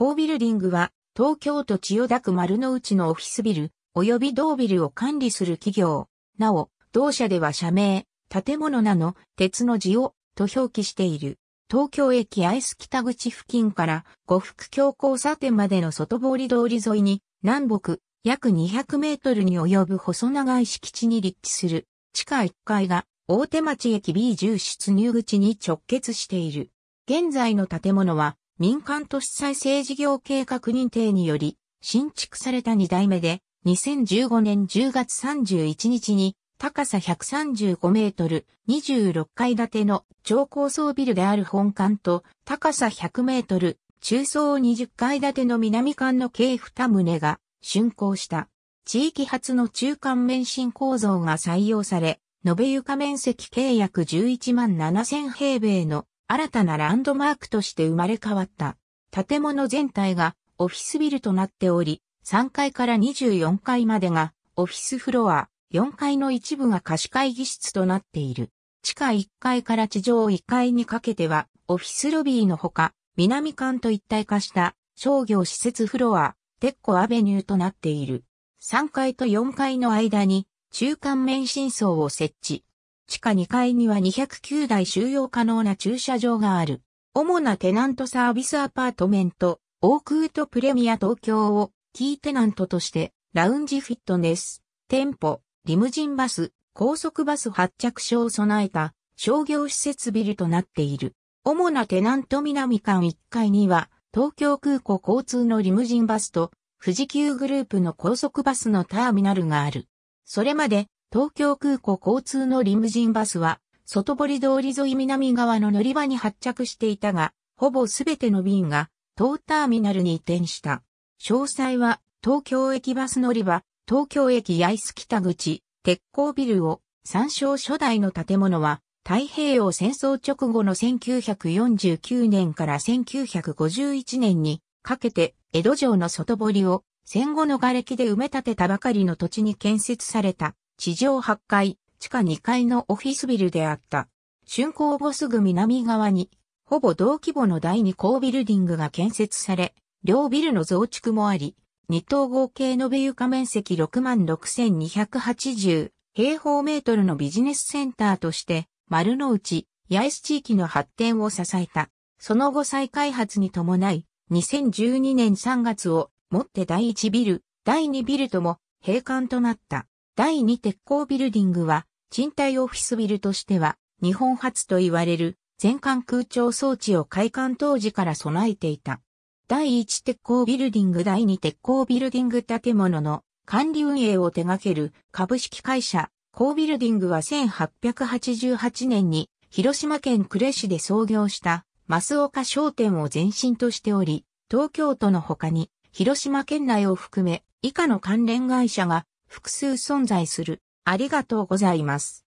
高ビルディングは、東京都千代田区丸の内のオフィスビル、及び同ビルを管理する企業。なお、同社では社名、建物なの、鉄の字を、と表記している。東京駅アイス北口付近から五福橋交差点までの外堀通り沿いに南北約200メートルに及ぶ細長い敷地に立地する地下1階が大手町駅 B10 出入口に直結している。現在の建物は民間都市再生事業計画認定により、新築された2代目で、2015年10月31日に、高さ135メートル、26階建ての超高層ビルである本館と、高さ100メートル、中層20階建ての南館の計2棟が、竣工した。地域発の中間免震構造が採用され、延べ床面積計約11万7000平米の新たなランドマークとして生まれ変わった。建物全体がオフィスビルとなっており、3階から24階までがオフィスフロア、4階の一部が貸会議室となっている。地下1階から地上1階にかけては、オフィスロビーのほか、南館と一体化した商業施設フロア、テッコアベニューとなっている。3階と4階の間に中間免震層を設置。地下2階には209台収容可能な駐車場がある。主なテナントサービスアパートメント、オークウトプレミア東京をキーテナントとして、ラウンジフィットネス、店舗、リムジンバス、高速バス発着所を備えた商業施設ビルとなっている。主なテナント南館1階には、東京空港交通のリムジンバスと、富士急グループの高速バスのターミナルがある。それまで、東京空港交通のリムジンバスは、外堀通り沿い南側の乗り場に発着していたが、ほぼすべての便が、東ターミナルに移転した。詳細は、東京駅バス乗り場、東京駅八重洲北口、鉄鋼ビルを、参照初代の建物は、太平洋戦争直後の1949年から1951年にかけて江戸城の外堀を戦後の瓦礫で埋め立てたばかりの土地に建設された地上8階、地下2階のオフィスビルであった。竣工後すぐ南側に、ほぼ同規模の第2高ビルディングが建設され、両ビルの増築もあり、2棟合計延べ床面積66,280平方メートルのビジネスセンターとして、丸の内、八重洲地域の発展を支えた。その後再開発に伴い、2012年3月をもって第1ビル、第2ビルとも閉館となった。第2鉄鋼ビルディングは、賃貸オフィスビルとしては、日本初と言われる全館空調装置を開館当時から備えていた。第1鉄鋼ビルディング第2鉄鋼ビルディング建物の管理運営を手掛ける株式会社、コビルディングは1888年に広島県呉市で創業した増岡商店を前身としており、東京都の他に広島県内を含め以下の関連会社が複数存在する。ありがとうございます。